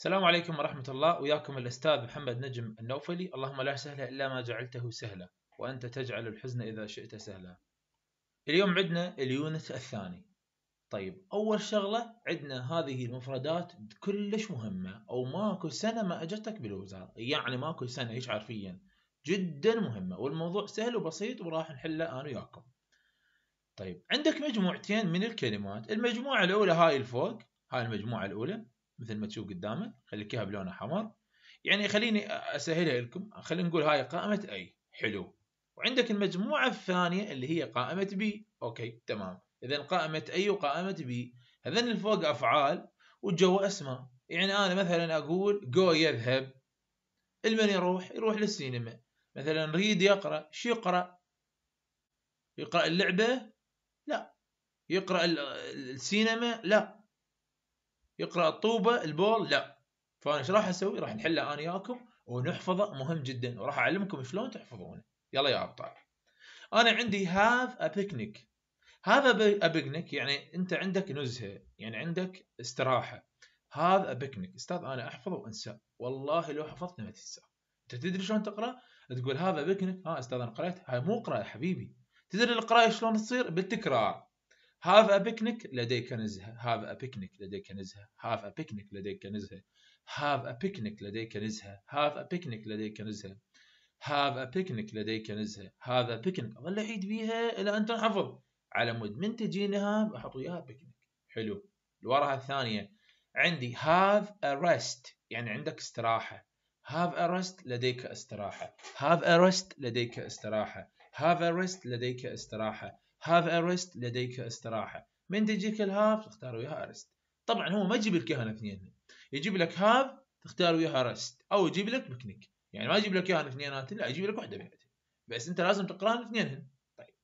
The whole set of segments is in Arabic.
السلام عليكم ورحمة الله وياكم الأستاذ محمد نجم النوفلي اللهم لا سهل إلا ما جعلته سهلا وأنت تجعل الحزن إذا شئت سهلا اليوم عندنا اليونت الثاني طيب أول شغلة عندنا هذه المفردات كلش مهمة أو ماكو سنة ما أجتك بالوزارة يعني ماكو سنة هيش عارفيا جدا مهمة والموضوع سهل وبسيط وراح نحله أنا وياكم طيب عندك مجموعتين من الكلمات المجموعة الأولى هاي الفوق هاي المجموعة الأولى مثل ما تشوف قدامه خليك اياها بلونها حمر يعني خليني اسهلها لكم خلينا نقول هاي قائمه اي حلو وعندك المجموعه الثانيه اللي هي قائمه بي اوكي تمام اذا قائمه اي وقائمه بي هذين الفوق افعال وجوا اسماء يعني انا مثلا اقول جو يذهب المن يروح يروح للسينما مثلا ريد يقرا شو يقرا يقرا اللعبه لا يقرا السينما لا يقرأ الطوبة البول لا فأنا ايش راح أسوي راح نحله أنا وياكم ونحفظه مهم جدا وراح أعلمكم شلون تحفظونه يلا يا أبطال أنا عندي هاف ا بيكنيك هذا a picnic يعني أنت عندك نزهة يعني عندك استراحة هذا بيكنيك استاذ انا احفظه وانسى والله لو حفظته ما تنسى انت تدري شلون تقرا تقول هذا بيكنيك ها استاذ انا قريت هاي مو قراءه حبيبي تدري القراءه شلون تصير بالتكرار هاف ا بيكنيك لديك نزهه هاف ا بيكنيك لديك نزهه هاف ا بيكنيك لديك نزهه هاف ا بيكنيك لديك نزهه هاف ا بيكنيك لديك نزهه هاف ا بيكنيك لديك نزهه هاف ا بيكنيك اظل اعيد بيها الى ان تنحفظ على مود من تجي نهام احط وياها بيكنيك حلو الورقه الثانيه عندي هاف ا ريست يعني عندك استراحه هاف ا ريست لديك استراحه هاف ا ريست لديك استراحه هاف ا ريست لديك استراحه هاف ارست لديك استراحه من تجيك الهاف تختار وياها ارست طبعا هو ما يجيب لك اياها اثنين يجيب لك هاف تختار وياها ارست او يجيب لك بكنيك يعني ما يجيب لك اياها اثنيناتهم لا يجيب لك واحده منهم بس انت لازم تقران اثنينهم طيب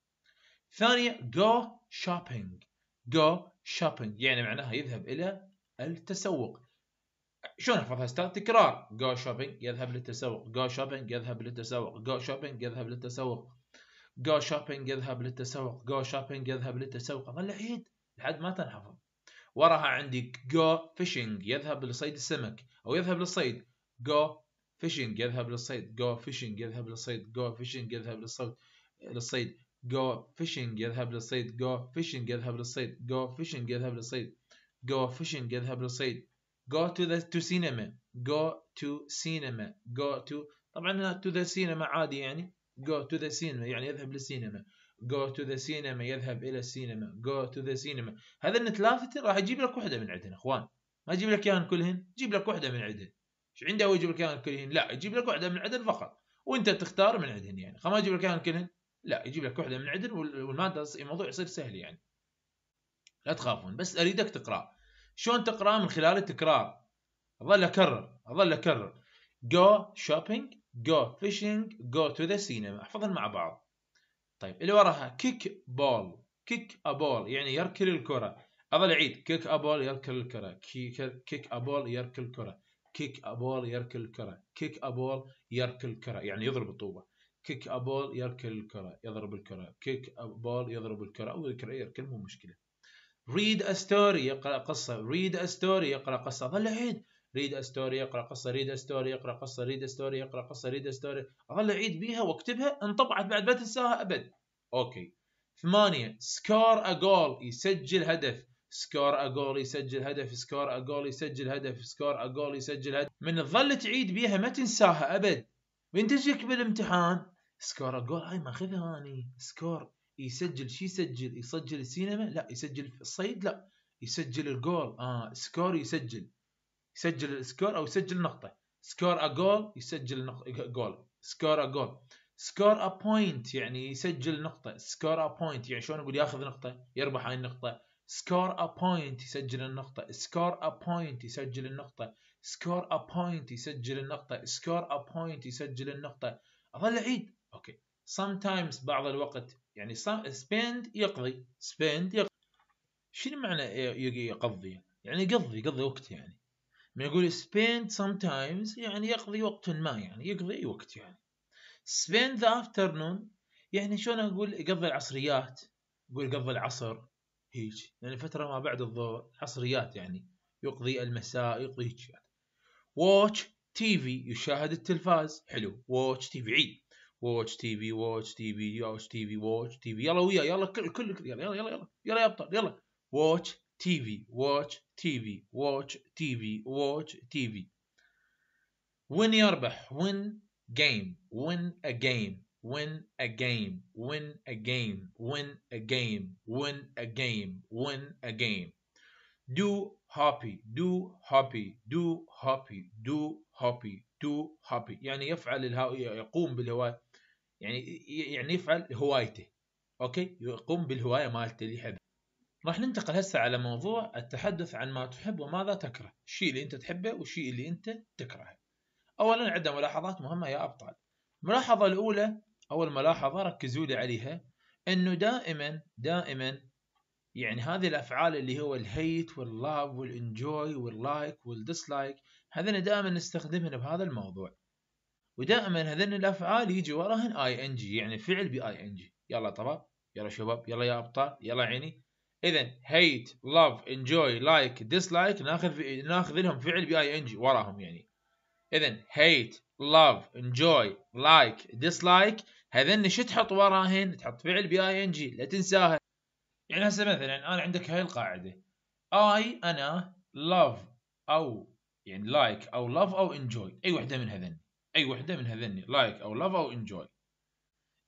ثانيه جو شوبينج جو شوبينج يعني معناها يذهب الى التسوق شلون احفظها استاذ تكرار جو شوبينج يذهب للتسوق جو شوبينج يذهب للتسوق جو شوبينج يذهب للتسوق جو شوبينج اذهب للتسوق جو شوبينج اذهب للتسوق اظل عيد لحد ما تنحفظ وراها عندي جو فيشنج يذهب لصيد السمك او يذهب للصيد جو فيشنج يذهب للصيد جو فيشنج يذهب للصيد جو فيشنج يذهب للصيد للصيد جو فيشنج يذهب للصيد جو فيشنج يذهب للصيد جو فيشنج يذهب للصيد جو فيشنج يذهب للصيد go to the to cinema go to cinema go to طبعا to the cinema عادي يعني go to the cinema يعني يذهب للسينما go to the cinema يذهب الى السينما go to the cinema هذا ثلاثه راح اجيب لك واحده من عندهم اخوان ما اجيب لك اياهم كلهن اجيب لك واحده من عندهم ايش عندي يجيب لك اياهم كلهن لا يجيب لك واحده من عندهم فقط وانت تختار من عندهم يعني ما اجيب لك اياهم كلهن لا يجيب لك واحده من عندهم والماده إيه، الموضوع يصير سهل يعني لا تخافون بس اريدك تقرا شلون تقرا من خلال التكرار اظل اكرر اظل اكرر go shopping go fishing go to the cinema احفظهم مع بعض طيب اللي وراها كيك بول كيك ball يعني يركل الكره اظل kick كيك ball يركل الكره كيك ball يركل الكره كيك ball يركل الكره كيك ball يركل الكره يعني يضرب الطوبه كيك ball يركل الكره يضرب الكره كيك ball يضرب الكره او الكره يركل مو مشكله read a story يقرا قصه read a story يقرا قصه اظل عيد ريد ستوري اقرا قصه ريد ستوري اقرا قصه ريد ستوري اقرا قصه ريد ستوري اظل اعيد بيها واكتبها انطبعت بعد ما تنساها ابد اوكي ثمانية سكور اجول يسجل هدف سكور اجول يسجل هدف سكور اجول يسجل هدف سكور اجول يسجل هدف من تظل تعيد بيها ما تنساها ابد من تجيك بالامتحان سكور اجول هاي ماخذها اني سكور يسجل شي يسجل يسجل السينما لا يسجل الصيد لا يسجل الجول اه سكور يسجل يسجل السكور او يسجل نقطه سكور ا جول يسجل جول سكور ا جول سكور ا بوينت يعني يسجل نقطه سكور ا بوينت يعني شلون اقول ياخذ نقطه يربح هاي النقطه سكور ا بوينت يسجل النقطه سكور ا بوينت يسجل النقطه سكور ا بوينت يسجل النقطه سكور ا بوينت يسجل النقطه اظل اعيد اوكي sometimes بعض الوقت يعني spend يقضي spend يقضي شنو معنى يقضي يعني يقضي يقضي وقت يعني يقول spend sometimes يعني يقضي وقت ما يعني يقضي وقت يعني spend the afternoon يعني شلون اقول يقضي العصريات يقول يقضي العصر هيك يعني فترة ما بعد الظهر عصريات يعني يقضي المساء يقضي هيك يعني watch TV يشاهد التلفاز حلو watch TV عيد watch TV watch TV watch TV watch TV يلا ويا يلا كل كل يلا يلا يلا يلا يا ابطال يلا watch تي في واتش تي في واتش تي في واتش تي في وين يربح وين جيم وين ا جيم وين ا جيم وين ا جيم وين ا جيم وين ا جيم وين ا جيم دو هابي دو هابي دو هابي دو هابي دو هابي يعني يفعل الهو... يقوم بالهواية يعني يعني يفعل هوايته اوكي يقوم بالهواية مالته اللي يحبها راح ننتقل هسه على موضوع التحدث عن ما تحب وماذا تكره الشيء اللي انت تحبه والشيء اللي انت تكرهه اولا عندنا ملاحظات مهمه يا ابطال الملاحظه الاولى اول ملاحظه ركزوا لي عليها انه دائما دائما يعني هذه الافعال اللي هو الهيت واللاف والانجوي واللايك والديسلايك هذين دائما نستخدمهن بهذا الموضوع ودائما هذين الافعال يجي وراهن اي ان جي يعني فعل باي ان جي يلا طباب يلا شباب يلا يا ابطال يلا عيني اذا هيت لاف انجوي لايك ديسلايك ناخذ في... ناخذ لهم فعل بي اي ان جي وراهم يعني اذا هيت لاف انجوي لايك ديسلايك هذن شو تحط وراهن تحط فعل بي اي ان جي لا تنساها يعني هسه مثلا انا عندك هاي القاعده اي انا لاف او يعني لايك like او لاف او انجوي اي وحده من هذن اي وحده من هذن لايك like او لاف او انجوي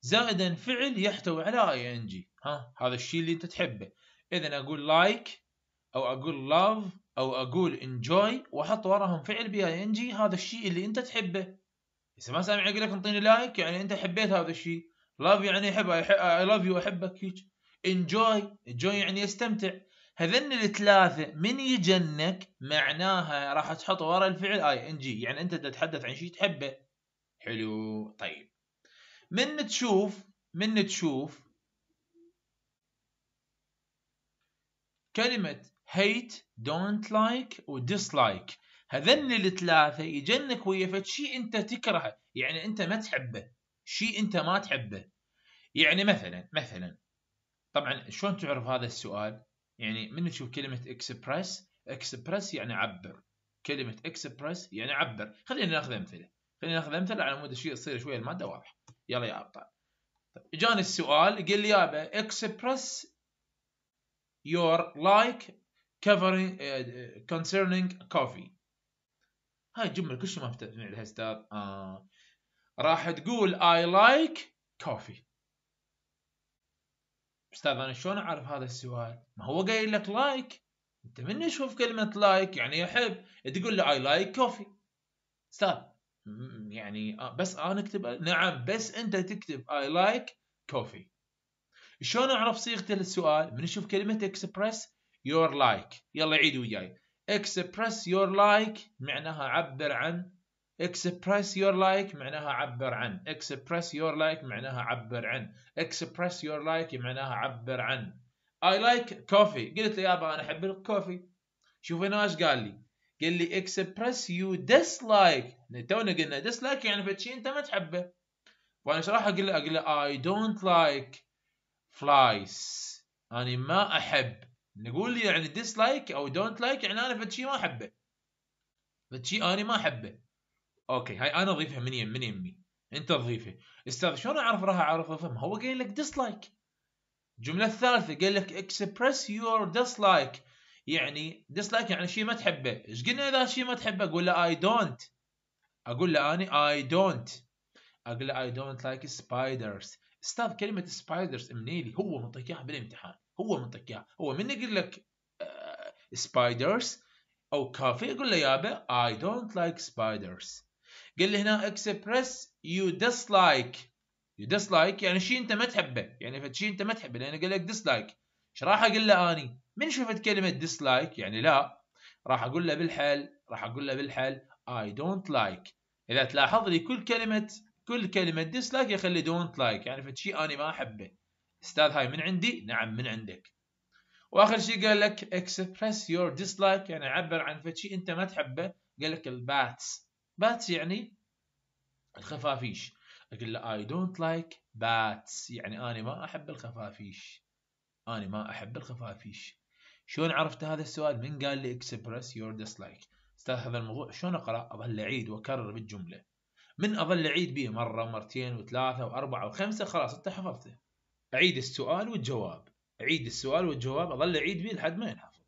زائدا فعل يحتوي على اي ان جي ها هذا الشيء اللي انت تحبه اذا اقول لايك او اقول لاف او اقول انجوي واحط وراهم فعل بي اي ان جي هذا الشيء اللي انت تحبه اذا ما سامع اقول لك انطيني لايك يعني انت حبيت هذا الشيء لاف يعني احب اي لاف يو احبك هيك انجوي انجوي يعني استمتع هذن الثلاثة من يجنك معناها راح تحط ورا الفعل اي ان جي يعني انت تتحدث عن شيء تحبه حلو طيب من تشوف من تشوف كلمة هيت دونت لايك وديسلايك هذن الثلاثة يجنك ويا فد شيء انت تكرهه يعني انت ما تحبه شيء انت ما تحبه يعني مثلا مثلا طبعا شلون تعرف هذا السؤال يعني من تشوف كلمة اكسبرس اكسبرس يعني عبر كلمة اكسبرس يعني عبر خلينا ناخذ امثلة خلينا ناخذ امثلة على مود الشيء يصير شوية المادة واضحة يلا يا ابطال طيب، جاني السؤال قال لي يابا اكسبرس your like covering uh, concerning coffee هاي الجمله كل شيء ما مفتتحين عليها استاذ آه. راح تقول I like coffee استاذ انا شلون اعرف هذا السؤال؟ ما هو قايل لك لايك انت من يشوف كلمه لايك يعني يحب تقول له اي لايك كوفي استاذ يعني آه، بس انا اكتب نعم بس انت تكتب اي لايك كوفي شلون اعرف صيغته للسؤال من نشوف كلمه اكسبرس يور لايك يلا عيد وياي اكسبرس يور لايك معناها عبر عن express your like معناها عبر عن express your like معناها عبر عن express your like معناها عبر عن I like coffee قلت له يابا انا احب الكوفي شوف هنا ايش قال لي قال لي express you dislike تونا قلنا dislike يعني فتشي انت ما تحبه وانا ايش راح اقول له اقول له I don't like فلايس أنا ما أحب نقول يعني ديسلايك أو دونت لايك يعني أنا فد شيء ما أحبه فد شيء أنا ما أحبه أوكي هاي أنا أضيفها من يم من يمي أنت تضيفه أستاذ شلون أعرف راح أعرف أفهم هو قايل لك ديسلايك الجملة الثالثة قال لك اكسبرس يور ديسلايك يعني ديسلايك يعني شيء ما تحبه ايش قلنا اذا شيء ما تحبه اقول له اي دونت اقول له اني اي دونت اقول له اي دونت لايك سبايدرز استاذ كلمه سبايدرز منيلي هو منطق اياها بالامتحان هو منطق اياها هو من يقول لك سبايدرز آه، او كافي يقول له يابا اي دونت لايك سبايدرز قال لي هنا اكسبرس يو ديسلايك يو ديسلايك يعني شيء انت ما تحبه يعني شيء انت ما تحبه لان قال لك ديسلايك ايش راح اقول له اني من شفت كلمه ديسلايك يعني لا راح اقول له بالحل راح اقول له بالحل اي دونت لايك اذا تلاحظ لي كل كلمه كل كلمه ديسلايك يخلي دونت لايك يعني فشي انا ما احبه استاذ هاي من عندي نعم من عندك واخر شيء قال لك اكسبرس يور ديسلايك يعني عبر عن فشي انت ما تحبه قال لك الباتس باتس يعني الخفافيش اقول له اي دونت لايك باتس يعني انا ما احب الخفافيش انا ما احب الخفافيش شلون عرفت هذا السؤال من قال لي اكسبرس يور ديسلايك استاذ هذا الموضوع شلون اقرا اظل اعيد واكرر بالجمله من اظل اعيد به مره ومرتين وثلاثه واربعه وخمسه خلاص انت حفظته اعيد السؤال والجواب اعيد السؤال والجواب اظل اعيد به لحد ما ينحفظ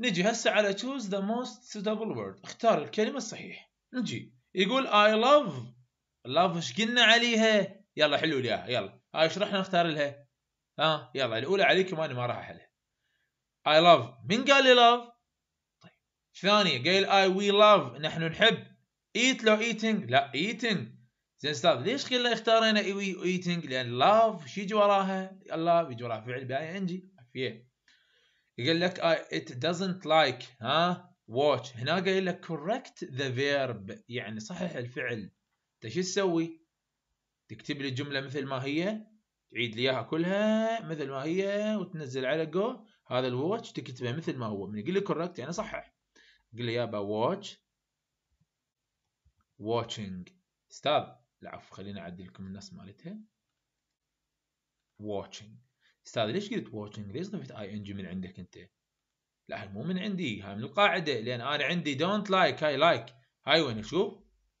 نجي هسه على choose the most suitable word اختار الكلمه الصحيح نجي يقول I love love ايش قلنا عليها يلا حلوا لي اياها يلا هاي ايش راح نختار لها ها يلا الاولى عليكم انا ما راح احلها I love من قال لي love طيب ثانيه قال I we love نحن نحب ايت لو ايتنج لا ايتنج زين استاذ ليش كله اختارينا ايتنج لان لاف شو يجي وراها اللاف يجي وراها فعل باي ان جي يقول لك it doesn't like ها watch هنا قايل لك correct the verb يعني صحح الفعل انت شو تسوي تكتب لي الجمله مثل ما هي تعيد لي اياها كلها مثل ما هي وتنزل على جو هذا الواتش تكتبه مثل ما هو من يقول لي correct يعني صحح يقول لي يابا watch watching استاذ العفو خليني اعدل لكم النص مالتها watching استاذ ليش قلت watching ليش ضفت اي ان جي من عندك انت لا هاي مو من عندي هاي من القاعده لان انا عندي دونت لايك هاي لايك هاي وين شوف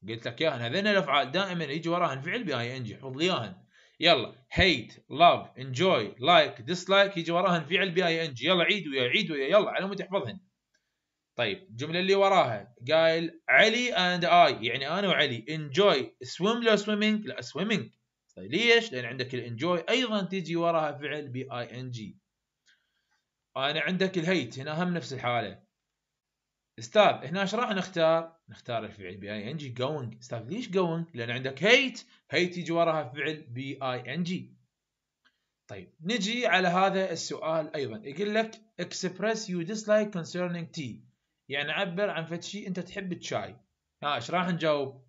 قلت لك اياها هذين الافعال دائما يجي وراها فعل باي ان جي حفظ لي اياهن يلا هيت لاف انجوي لايك ديسلايك يجي وراهن فعل باي ان جي يلا عيد ويا عيد ويا يلا على مود تحفظهن طيب الجمله اللي وراها قايل علي اند اي يعني انا وعلي انجوي سويم لو سويمينج لا سويمينج طيب ليش؟ لان عندك الانجوي ايضا تجي وراها فعل بي اي ان جي انا عندك الهيت هنا هم نفس الحاله استاذ هنا ايش راح نختار؟ نختار الفعل بي اي ان جي جوينج استاذ ليش جوينج؟ لان عندك هيت هيت يجي وراها فعل بي اي ان جي طيب نجي على هذا السؤال ايضا يقول لك express you dislike concerning tea يعني عبر عن فد شيء انت تحب الشاي ها ايش راح نجاوب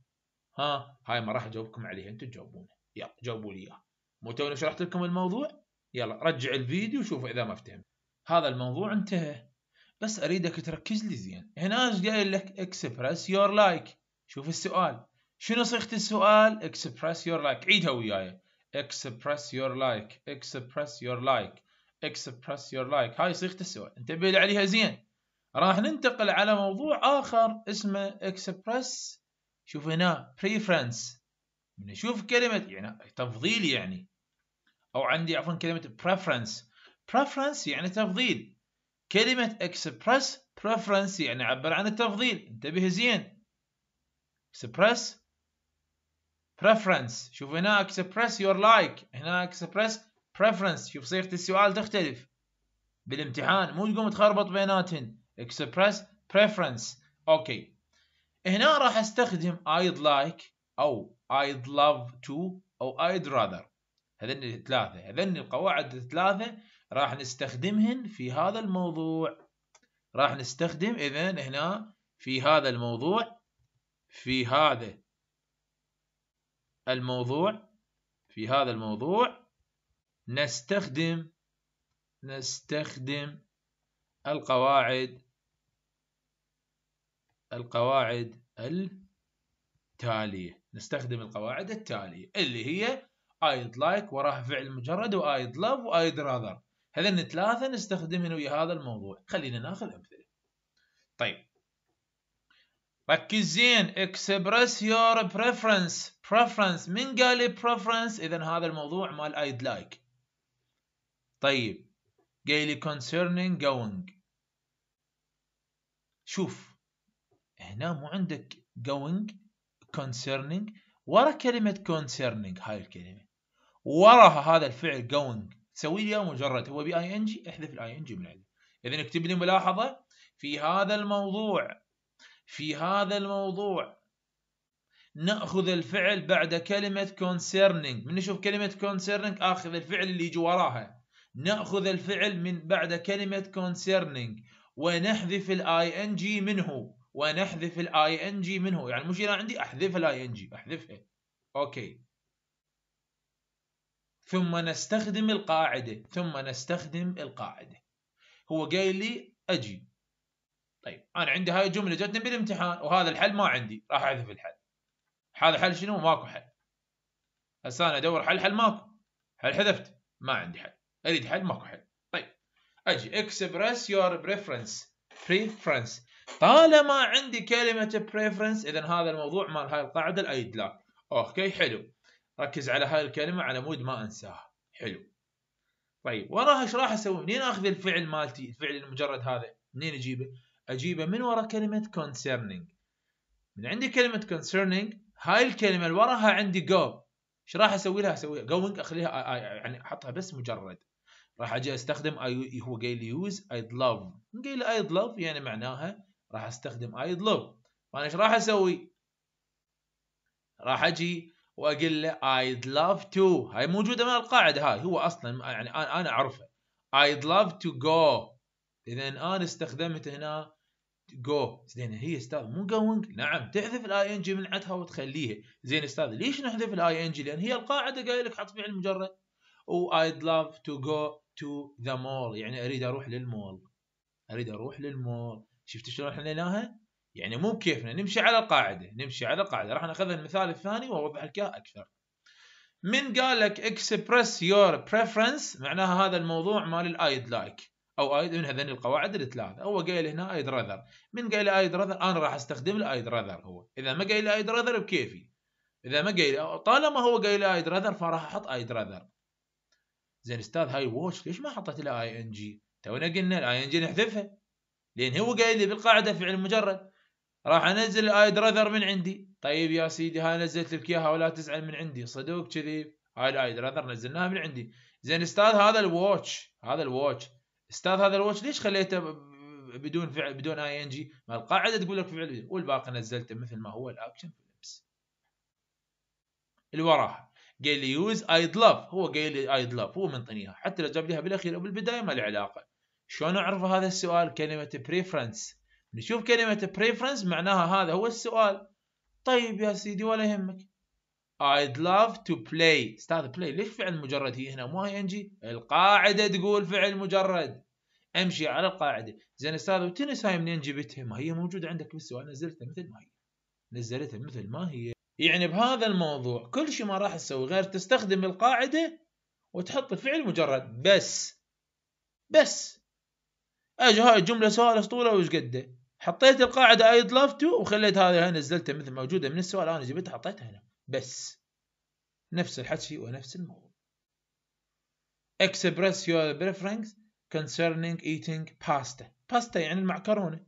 ها هاي ما راح اجاوبكم عليها انتم تجاوبونه يلا جاوبوا لي اياها مو توني شرحت لكم الموضوع يلا رجع الفيديو وشوفوا اذا ما فهمت هذا الموضوع انتهى بس اريدك تركز لي زين هنا ايش قايل لك اكسبرس يور لايك شوف السؤال شنو صيغه السؤال اكسبرس يور لايك عيدها وياي اكسبرس يور لايك اكسبرس يور لايك اكسبرس يور لايك هاي صيغه السؤال انتبه عليها زين راح ننتقل على موضوع آخر اسمه اكسبرس شوف هنا preference نشوف كلمة يعني تفضيل يعني أو عندي عفوا كلمة preference preference يعني تفضيل كلمة express preference يعني عبر عن التفضيل انتبه زين express preference شوف هنا express your like هنا express preference شوف صيغة السؤال تختلف بالامتحان مو تقوم تخربط بيناتهن express preference اوكي هنا راح استخدم I'd like او I'd love to او I'd rather هذني الثلاثة هذني القواعد الثلاثة راح نستخدمهن في هذا الموضوع راح نستخدم اذا هنا في هذا الموضوع في هذا الموضوع في هذا الموضوع نستخدم نستخدم القواعد القواعد التالية نستخدم القواعد التالية اللي هي I'd like وراها فعل مجرد وI'd love وI'd rather هذين الثلاثة نستخدمهم ويا هذا الموضوع خلينا ناخذ أمثلة طيب ركز زين express your preference preference من قال لي preference إذا هذا الموضوع مال I'd like طيب جاي لي concerning going شوف هنا مو عندك going concerning ورا كلمة concerning هاي الكلمة وراها هذا الفعل going تسوي لي مجرد هو بي اي ان جي احذف الاي ان جي من عندك اذا اكتب لي ملاحظة في هذا الموضوع في هذا الموضوع ناخذ الفعل بعد كلمه concerning من نشوف كلمه concerning اخذ الفعل اللي يجي وراها نأخذ الفعل من بعد كلمة concerning ونحذف الاي ان جي منه ونحذف الاي ان جي منه يعني مش انا عندي احذف الاي ان جي احذفها اوكي ثم نستخدم القاعدة ثم نستخدم القاعدة هو قايل لي اجي طيب انا عندي هاي الجملة جتني بالامتحان وهذا الحل ما عندي راح احذف الحل هذا حل شنو ماكو حل هسه انا ادور حل حل ماكو حل حذفت ما عندي حل اريد حل ماكو حل طيب اجي اكسبرس يور بريفرنس بريفرنس طالما عندي كلمه بريفرنس اذا هذا الموضوع مال هاي القاعده الايدلاك اوكي حلو ركز على هاي الكلمه على مود ما انساها حلو طيب وراها ايش راح اسوي؟ منين اخذ الفعل مالتي؟ الفعل المجرد هذا منين اجيبه؟ اجيبه من وراء كلمه concerning من عندي كلمه concerning هاي الكلمه اللي وراها عندي go ايش راح اسوي لها؟ اسوي going اخليها يعني احطها بس مجرد راح اجي استخدم اي هو قايل لي يوز ايد لاف قايل لي ايد لاف يعني معناها راح استخدم ايد لاف فانا ايش راح اسوي؟ راح اجي واقول له ايد لاف تو هاي موجوده من القاعده هاي هو اصلا يعني انا انا اعرفه ايد لاف تو جو اذا انا استخدمت هنا جو زين هي استاذ مو جوينج نعم تحذف الاي ان جي من عندها وتخليها زين استاذ ليش نحذف الاي ان جي لان هي القاعده قايل لك حط فعل مجرد وايد لاف تو جو تو ذا مول يعني اريد اروح للمول اريد اروح للمول شفت شلون حليناها؟ يعني مو بكيفنا نمشي على القاعده نمشي على القاعده راح ناخذ المثال الثاني واوضح لك اكثر من قال لك اكسبرس يور بريفرنس معناها هذا الموضوع مال الايد لايك او ايد من هذين القواعد الثلاثه هو قايل هنا ايد راذر من قايل ايد راذر انا راح استخدم الايد راذر هو اذا ما قايل ايد راذر بكيفي اذا ما قايل طالما هو قايل ايد راذر فراح احط ايد راذر زين استاذ هاي ووتش ليش ما حطيت لها اي ان جي؟ تونا قلنا الاي ان جي نحذفها لان هو قايل لي بالقاعده فعل مجرد راح انزل الايد دراذر من عندي طيب يا سيدي هاي نزلت لك اياها ولا تزعل من عندي صدق كذي هاي الايد دراذر نزلناها من عندي زين استاذ هذا الواتش هذا الواتش استاذ هذا الواتش ليش خليته بدون فعل بدون اي ان جي ما القاعده تقول لك فعل والباقي نزلته مثل ما هو الاكشن في اللي وراها قال لي يوز ايد لاف هو قال لي ايد لاف هو طنيها حتى لو جاب ليها بالاخير او بالبدايه ما له علاقه شلون اعرف هذا السؤال كلمه بريفرنس نشوف كلمه بريفرنس معناها هذا هو السؤال طيب يا سيدي ولا يهمك I'd love to play استاذ play ليش فعل مجرد هي هنا مو هي انجي القاعدة تقول فعل مجرد امشي على القاعدة زين استاذ وتنس هاي منين جبتها ما هي موجودة عندك بالسؤال نزلتها مثل ما هي نزلتها مثل ما هي يعني بهذا الموضوع كل شيء ما راح تسوي غير تستخدم القاعدة وتحط الفعل مجرد بس بس اجي هاي الجملة سوالف طولة وش قده حطيت القاعدة ايد تو وخليت هذه هاي نزلتها مثل موجودة من السؤال انا جبتها حطيتها هنا بس نفس الحكي ونفس الموضوع express your preference concerning eating pasta pasta يعني المعكرونة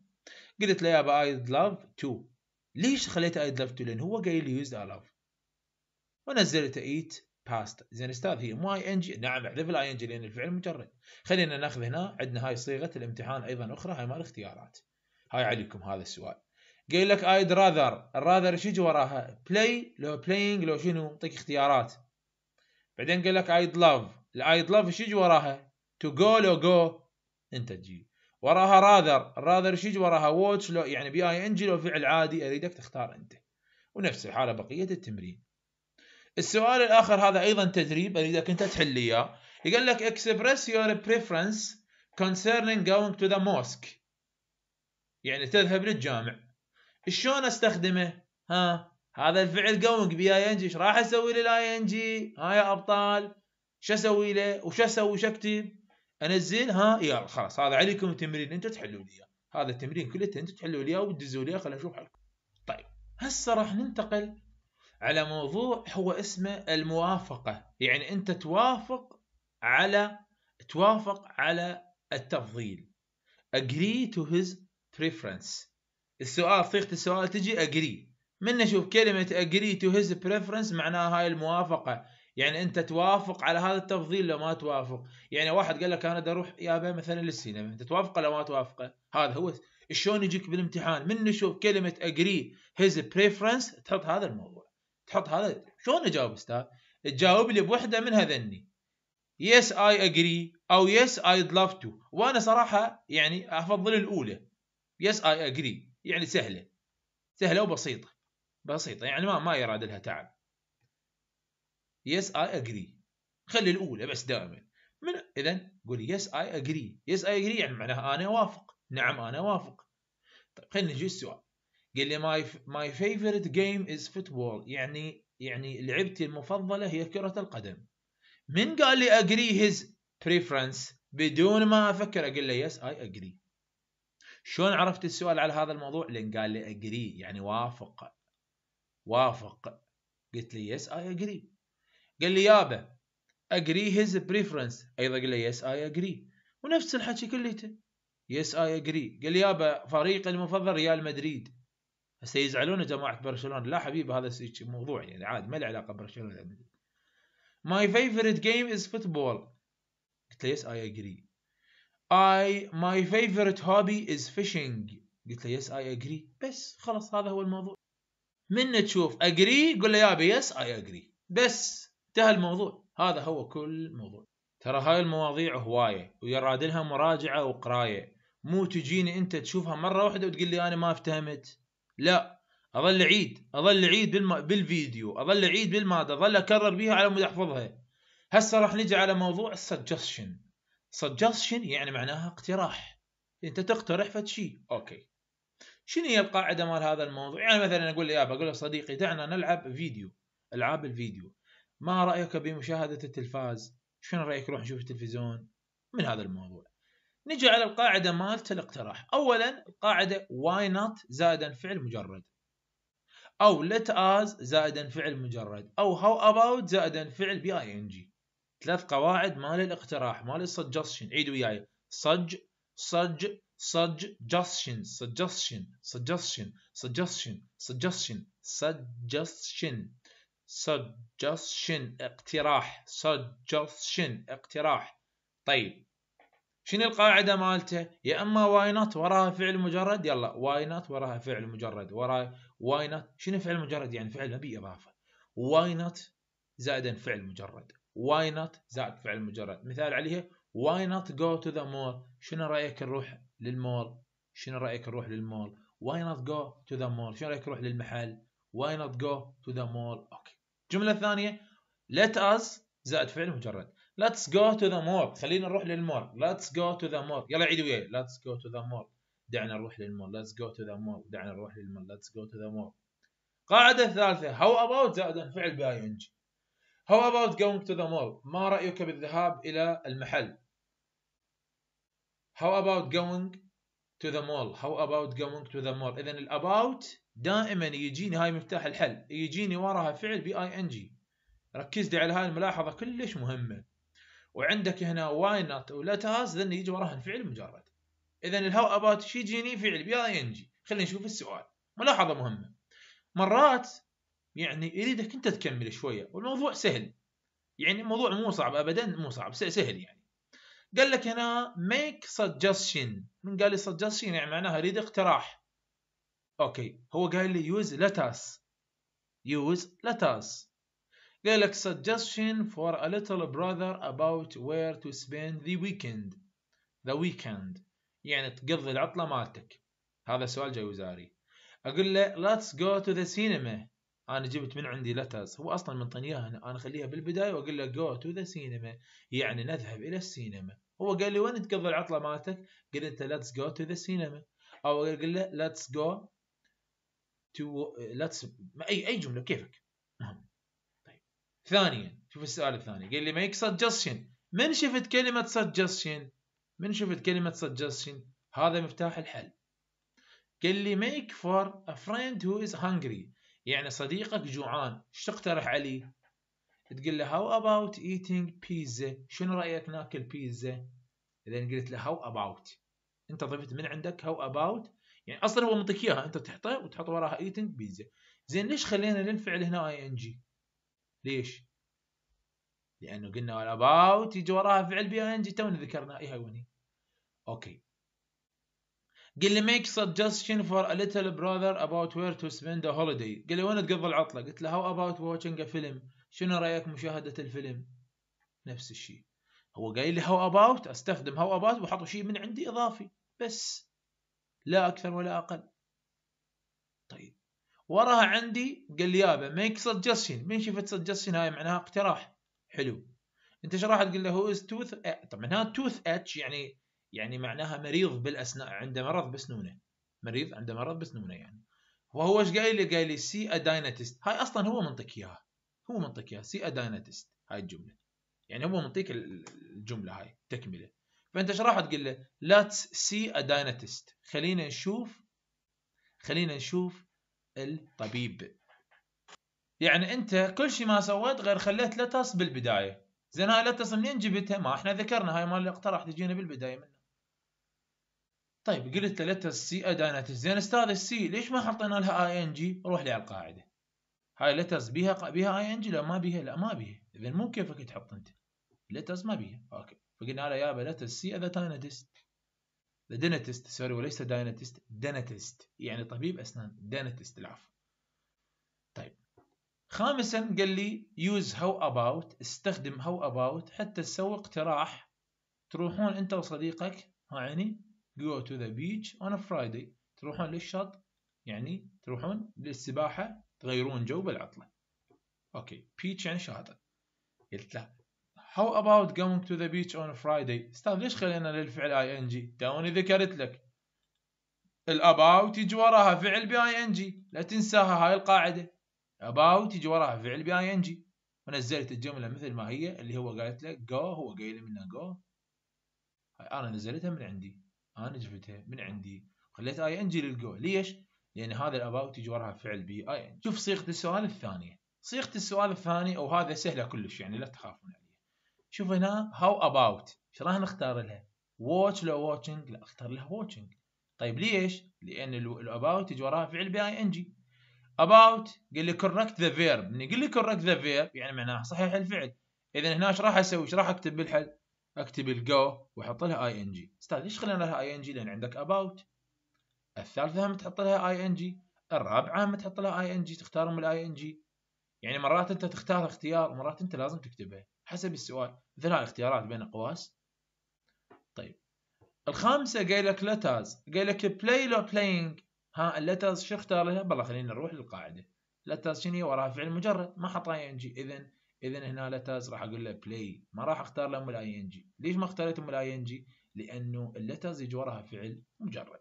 قلت له يابا I love to ليش خليته love to لان هو قايل لي I love ونزلته ايت باست زين استاذ هي مو اي ان جي نعم احذف الاي ان جي لان الفعل مجرد خلينا ناخذ هنا عندنا هاي صيغه الامتحان ايضا اخرى هاي مال اختيارات هاي عليكم هذا السؤال قايل لك I'd راذر الراذر شو يجي وراها بلاي لو بلاينج لو شنو يعطيك اختيارات بعدين قال لك ايد لاف الايد لاف شو يجي وراها تو جو لو جو انت تجيب وراها راذر الراذر شيج وراها ووتش لو يعني بي اي ان جي لو فعل عادي اريدك تختار انت ونفس الحاله بقيه التمرين السؤال الاخر هذا ايضا تدريب اريدك انت تحل لي اياه يقول لك اكسبريس يور بريفرنس concerning جوينج تو ذا موسك يعني تذهب للجامع شلون استخدمه ها هذا الفعل جوينج بي اي ان جي ايش راح اسوي للاي ان جي ها يا ابطال شو اسوي له وش اسوي وش اكتب ها يلا خلاص هذا عليكم التمرين انتم تحلوا لي اياه هذا التمرين كله انتم تحلوا لي اياه وتدزوا لي اياه خلينا نشوف حالكم طيب هسه راح ننتقل على موضوع هو اسمه الموافقه يعني انت توافق على توافق على التفضيل agree to his preference السؤال صيغه السؤال تجي agree من نشوف كلمه agree to his preference معناها هاي الموافقه يعني انت توافق على هذا التفضيل لو ما توافق يعني واحد قال لك انا بدي اروح بي مثلا للسينما انت توافق لو ما توافق هذا هو شلون يجيك بالامتحان من نشوف كلمه اجري هيز بريفرنس تحط هذا الموضوع تحط هذا شلون اجاوب استاذ تجاوب لي بوحده من هذني يس اي اجري او يس اي لاف تو وانا صراحه يعني افضل الاولى يس اي اجري يعني سهله سهله وبسيطه بسيطه يعني ما ما يراد لها تعب يس اي اجري خلي الاولى بس دائما من اذا قول يس اي اجري يس اي اجري يعني معناها انا اوافق نعم انا اوافق طيب خلينا نجي السؤال قال لي ماي ماي فيفورت جيم از فوتبول يعني يعني لعبتي المفضله هي كره القدم من قال لي اجري هيز بريفرنس بدون ما افكر اقول له يس اي اجري شلون عرفت السؤال على هذا الموضوع لان قال لي اجري يعني وافق وافق قلت لي يس اي اجري قال لي يابا اجري هيز بريفرنس ايضا قال لي يس اي اجري ونفس الحكي كليته يس اي اجري قال لي يابا فريق المفضل ريال مدريد هسه يزعلون جماعه برشلونه لا حبيبي هذا موضوع يعني عادي ما له علاقه ببرشلونه مدريد ماي فيفورت جيم از فوتبول قلت له يس اي اجري اي ماي فيفورت هوبي از فيشنج قلت له يس اي اجري بس خلاص هذا هو الموضوع من تشوف اجري قول له يابا يس اي اجري بس انتهى الموضوع هذا هو كل موضوع ترى هاي المواضيع هوايه ويراد لها مراجعه وقرايه مو تجيني انت تشوفها مره واحده وتقول لي انا ما افتهمت لا اظل اعيد اظل اعيد بالم... بالفيديو اظل اعيد بالماده اظل اكرر بيها على مود احفظها هسه راح نجي على موضوع السجستشن سجستشن يعني معناها اقتراح انت تقترح فد شيء اوكي شنو هي القاعده مال هذا الموضوع يعني مثلا اقول لي يا بقول له صديقي دعنا نلعب فيديو العاب الفيديو ما رأيك بمشاهدة التلفاز شنو رأيك نروح نشوف التلفزيون من هذا الموضوع نجي على القاعدة مالت الاقتراح أولا القاعدة why not زائدا فعل مجرد أو let us زائدا فعل مجرد أو how about زائدا فعل بي اي ان جي ثلاث قواعد مال الاقتراح مال السجستشن عيد وياي صج صج صج جستشن suggestion suggestion suggestion suggestion suggestion suggestion اقتراح suggestion اقتراح طيب شنو القاعدة مالته؟ يا اما why not وراها فعل مجرد يلا why not وراها فعل مجرد وراها why not شنو فعل مجرد يعني فعل ما بيه اضافة why not زائدا فعل مجرد why not زائد فعل مجرد مثال عليها why not go to the mall شنو رايك نروح للمول؟ شنو رايك نروح للمول؟ why not go to the mall شنو رايك نروح للمحل؟ why not go to the mall الجمله الثانيه let us زائد فعل مجرد let's go to the mall خلينا نروح للمول let's go to the mall يلا عيد وياي let's go to the mall دعنا نروح للمول let's go to the mall دعنا نروح للمول let's go to the mall قاعدة ثالثة how about زائد فعل باينج how about going to the mall ما رأيك بالذهاب إلى المحل how about going to the mall how about going to the mall إذا الاباوت دائما يجيني هاي مفتاح الحل يجيني وراها فعل بي اي ان جي ركز لي على هاي الملاحظه كلش مهمه وعندك هنا واي نوت ولا هاز ذن يجي وراها فعل مجرد اذا الهاو ابات شي يجيني فعل بي اي ان جي خلينا نشوف السؤال ملاحظه مهمه مرات يعني يريدك انت تكمل شويه والموضوع سهل يعني الموضوع مو صعب ابدا مو صعب سهل يعني قال لك هنا make suggestion من قال لي suggestion يعني معناها اريد اقتراح اوكي هو قال لي يوز لتاس يوز us قال لك suggestion for a little brother about where to spend the weekend the weekend يعني تقضي العطلة مالتك هذا سؤال وزاري اقول له let's go to the cinema انا جبت من عندي لتاس هو اصلا منطيني اياها انا اخليها بالبدايه واقول له go to the cinema يعني نذهب الى السينما هو قال لي وين تقضي العطله مالتك قلت له let's go to the cinema او اقول له let's go تو لا تسب اي اي جمله كيفك نعم. طيب ثانيا شوف السؤال الثاني قال لي ميك سجستشن من شفت كلمه سجستشن من شفت كلمه سجستشن هذا مفتاح الحل قال لي ميك فور ا فريند هو از هانجري يعني صديقك جوعان ايش تقترح عليه تقول له هاو اباوت ايتينج بيتزا شنو رايك ناكل بيتزا اذا قلت له هاو اباوت انت ضفت من عندك هاو اباوت يعني اصلا هو منطق اياها انت تحطه وتحط وراها ايتنج بيتزا زين ليش خلينا ننفعل هنا اي ان جي ليش لانه قلنا all about يجي وراها فعل بي ان جي تونا ذكرنا اي هاي اوكي قال لي make suggestion for a little brother about where to spend a holiday قال لي وين تقضي العطله قلت له how about watching a film شنو رايك مشاهده الفيلم نفس الشيء هو قايل لي how about استخدم how about واحط شيء من عندي اضافي بس لا أكثر ولا أقل طيب وراها عندي قال لي يابا ميك سجستشن من شفت سجستشن هاي معناها اقتراح حلو انت ايش راح تقول له هو از توث طبعا هذا توث اتش يعني يعني معناها مريض بالاسنان عنده مرض بسنونه مريض عنده مرض بسنونه يعني وهو ايش قايل لي قايل لي سي اداينتست هاي اصلا هو منطق اياها هو منطق اياها سي اداينتست هاي الجمله يعني هو منطيك الجمله هاي تكمله فانت ايش راح تقول له؟ let's see a dynatist خلينا نشوف خلينا نشوف الطبيب يعني انت كل شيء ما سويت غير خليت لتس بالبدايه زين هاي لتس منين جبتها؟ ما احنا ذكرنا هاي مال الاقتراح تجينا بالبدايه منه طيب قلت له لتس سي ادانتس زين استاذ السي ليش ما حطينا لها اي ان جي؟ روح لي على القاعده هاي لتس بيها بيها اي ان جي لا ما بيها لا ما بيها اذا مو كيفك تحط انت لتس ما بيها اوكي فقلنا له يابا لا تسي هذا ذا دينتست سوري وليس داينتست دينتست يعني طبيب اسنان دينتست العفو طيب خامسا قال لي يوز هاو اباوت استخدم هاو اباوت حتى تسوي اقتراح تروحون انت وصديقك يعني go to the beach on a Friday تروحون للشط يعني تروحون للسباحة تغيرون جو بالعطلة اوكي beach يعني شاطئ قلت له How about going to the beach on Friday استاذ ليش خلينا للفعل ing؟ توني ذكرت لك الاباوت يجي وراها فعل باي ان جي لا تنساها هاي القاعده اباوت يجي وراها فعل باي ان جي ونزلت الجمله مثل ما هي اللي هو قالت لك جو هو قايل منها جو هاي انا نزلتها من عندي انا جبتها من عندي خليت اي ان جي للجو ليش؟ لان هذا الاباوت يجي وراها فعل بي اي شوف صيغه السؤال الثانيه صيغه السؤال الثاني وهذا سهله كلش يعني لا تخافون شوف هنا هاو اباوت ايش راح نختار لها واتش لو واتشنج لا اختار لها واتشنج طيب ليش لان الاباوت يجي وراها فعل اي ان جي اباوت قال لي ذا فيرب verb يقول لي كوركت ذا فيرب يعني معناها صحيح الفعل اذا هنا ايش راح اسوي ايش راح اكتب بالحل اكتب الجو واحط لها اي ان جي استاذ ليش خلينا لها اي ان جي لان عندك اباوت الثالثه هم تحط لها اي ان جي الرابعه هم تحط لها اي ان جي تختارهم الاي ان جي يعني مرات انت تختار اختيار ومرات انت لازم تكتبها حسب السؤال ذراع اختيارات بين قواس طيب الخامسه قايل لك لترز قايل لك بلاي لو بلاينج ها اللترز شو اختار لها؟ بالله خلينا نروح للقاعده لترز شنو وراها فعل مجرد ما حط اي ان جي اذا اذا هنا لترز راح اقول له بلاي ما راح اختار له الاي ان جي ليش ما اختاريت الاي ان جي؟ لانه اللترز يجي وراها فعل مجرد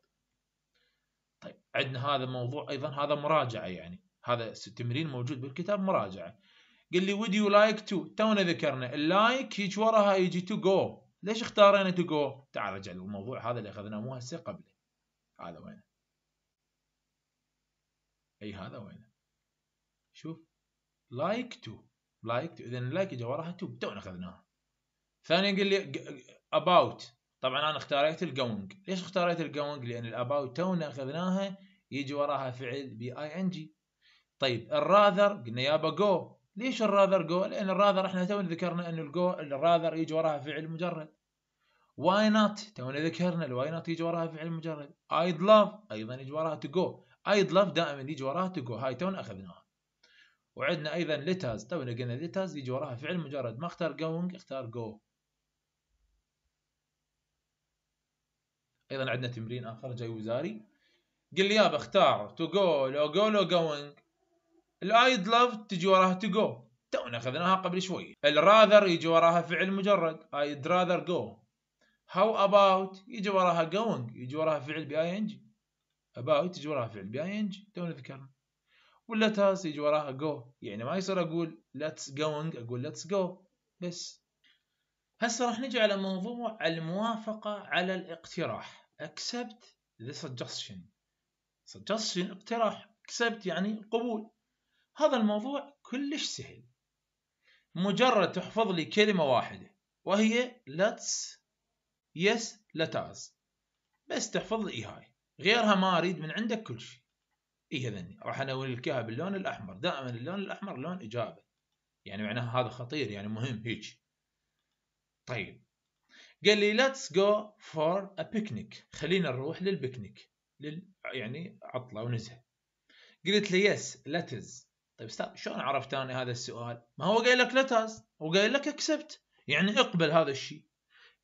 طيب عندنا هذا موضوع ايضا هذا مراجعه يعني هذا التمرين موجود بالكتاب مراجعه قال لي would you like to تونا ذكرنا اللايك يجي وراها يجي تو جو ليش اختارينا تو جو تعال رجع للموضوع هذا اللي اخذناه مو هسه قبله هذا وين اي هذا وين شوف لايك تو لايك تو اذا اللايك يجي وراها تو تونا اخذناها ثانيا قال لي about طبعا انا اختاريت الجوينج ليش اختاريت الجوينج لان الاباوت تونا اخذناها يجي وراها فعل بي اي ان جي طيب الراذر قلنا يابا جو ليش الراذر جو؟ لأن الراذر احنا تونا ذكرنا أن الجو الراذر يجي وراها فعل مجرد واي نوت تونا ذكرنا الواي نوت يجي وراها فعل مجرد I'd love أيضا يجي وراها تو جو. I'd love دائما يجي وراها تو جو هاي تونا أخذناها وعندنا أيضا لتاز تونا قلنا لتاز يجي وراها فعل مجرد ما اختار جوينج اختار جو. أيضا عندنا تمرين آخر جاي وزاري قل لي يابا اختار تو جو لو جو لو جوينج الايد لاف تجي وراها تو جو تونا اخذناها قبل شوي الراذر يجي وراها فعل مجرد I'd rather go how about يجي وراها going يجي وراها فعل بي ing about يجي وراها فعل بي ing تونا ذكرنا ولا us يجي وراها go يعني ما يصير اقول let's going اقول let's go بس هسه راح نجي على موضوع الموافقة على الاقتراح accept the suggestion suggestion اقتراح accept يعني قبول هذا الموضوع كلش سهل مجرد تحفظ لي كلمة واحدة وهي let's yes let us بس تحفظ لي هاي غيرها ما أريد من عندك كل شيء إيه إذن راح أنول لك إياها باللون الأحمر دائما اللون الأحمر لون إجابة يعني معناها هذا خطير يعني مهم هيك طيب قال لي let's go for a picnic خلينا نروح للبيكنيك لل... يعني عطلة ونزهة قلت له yes let us طيب استاذ شلون عرفت انا هذا السؤال؟ ما هو قايل لك لتاز وقايل لك اكسبت يعني اقبل هذا الشيء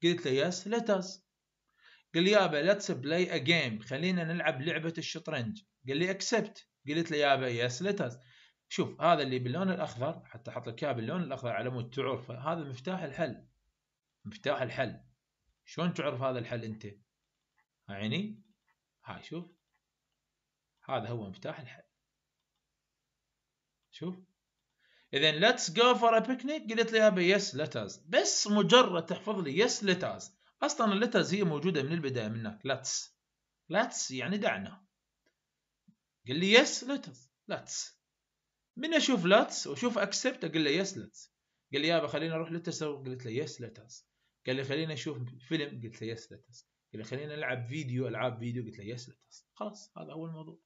قلت له يس لتاز قال لي يابا ليتس بلاي ا جيم خلينا نلعب لعبه الشطرنج قال لي اكسبت قلت له يابا يس لتاز شوف هذا اللي باللون الاخضر حتى احط لك اياه باللون الاخضر على مود تعرفه هذا مفتاح الحل مفتاح الحل شلون تعرف هذا الحل انت؟ عيني هاي شوف هذا هو مفتاح الحل شوف اذا ليتس جو فور ا بيكنيك قلت لي ابي يس let بس مجرد تحفظ لي يس let اصلا اللتز هي موجوده من البدايه من هناك ليتس let's يعني دعنا قال لي يس let ليتس من اشوف ليتس واشوف اكسبت اقول له يس ليتس قال لي يابا خلينا نروح للتسوق قلت له يس let قال لي خلينا نشوف فيلم قلت له يس let قال لي خلينا نلعب فيديو العاب فيديو قلت له يس let خلاص هذا هو الموضوع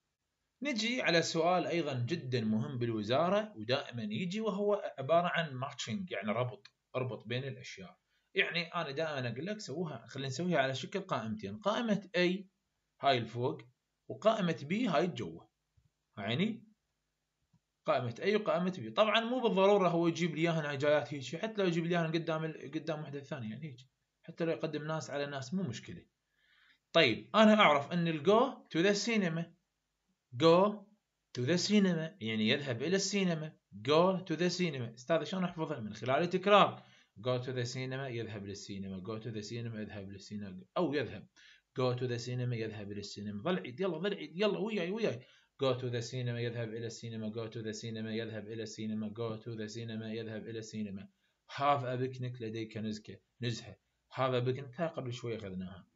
نجي على سؤال أيضا جدا مهم بالوزارة ودائما يجي وهو عبارة عن ماتشنج يعني ربط اربط بين الأشياء يعني أنا دائما أقول لك سووها خلينا نسويها على شكل قائمتين قائمة اي هاي الفوق وقائمة بي هاي الجوة يعني قائمة اي وقائمة بي طبعا مو بالضرورة هو يجيب لي اياها جايات هيجي حتى لو يجيب لي اياها قدام قدام وحده ثانية يعني هيجي حتى لو يقدم ناس على ناس مو مشكلة طيب أنا أعرف أن الجو تو ذا سينما go to the cinema يعني يذهب إلى السينما go to the cinema أستاذ شلون أحفظها من خلال التكرار go to the cinema يذهب للسينما go to the cinema يذهب للسينما أو يذهب go to the cinema يذهب إلى السينما ظل عيد يلا ظل عيد يلا وياي وياي go to the cinema يذهب إلى السينما go to the cinema يذهب إلى السينما go to the cinema يذهب إلى السينما have a picnic لديك نزكة نزهة هذا a قبل شوي أخذناها